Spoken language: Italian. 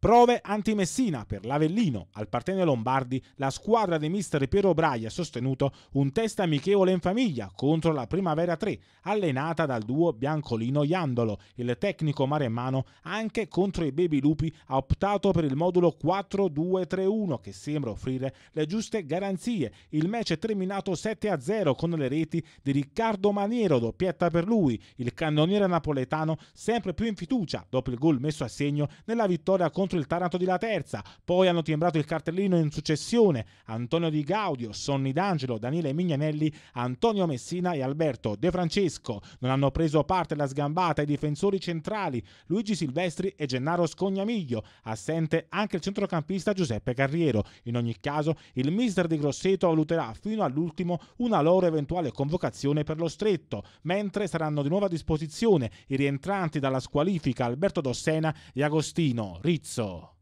Prove anti-Messina per l'Avellino. Al Partene Lombardi la squadra di mister Piero Braia ha sostenuto un test amichevole in famiglia contro la Primavera 3, allenata dal duo Biancolino-Iandolo. Il tecnico maremmano anche contro i Baby Lupi ha optato per il modulo 4-2-3-1 che sembra offrire le giuste garanzie. Il match è terminato 7-0 con le reti di Riccardo Maniero, doppietta per lui. Il cannoniere napoletano sempre più in fiducia dopo il gol messo a segno nella vittoria contro contro il Taranto di La Terza, poi hanno timbrato il cartellino in successione Antonio Di Gaudio, Sonny D'Angelo, Daniele Mignanelli, Antonio Messina e Alberto De Francesco. Non hanno preso parte alla sgambata i difensori centrali Luigi Silvestri e Gennaro Scognamiglio, assente anche il centrocampista Giuseppe Carriero. In ogni caso, il mister di Grosseto valuterà fino all'ultimo una loro eventuale convocazione per lo stretto, mentre saranno di nuovo a disposizione i rientranti dalla squalifica Alberto Dossena e Agostino Rizzo. Arkansas.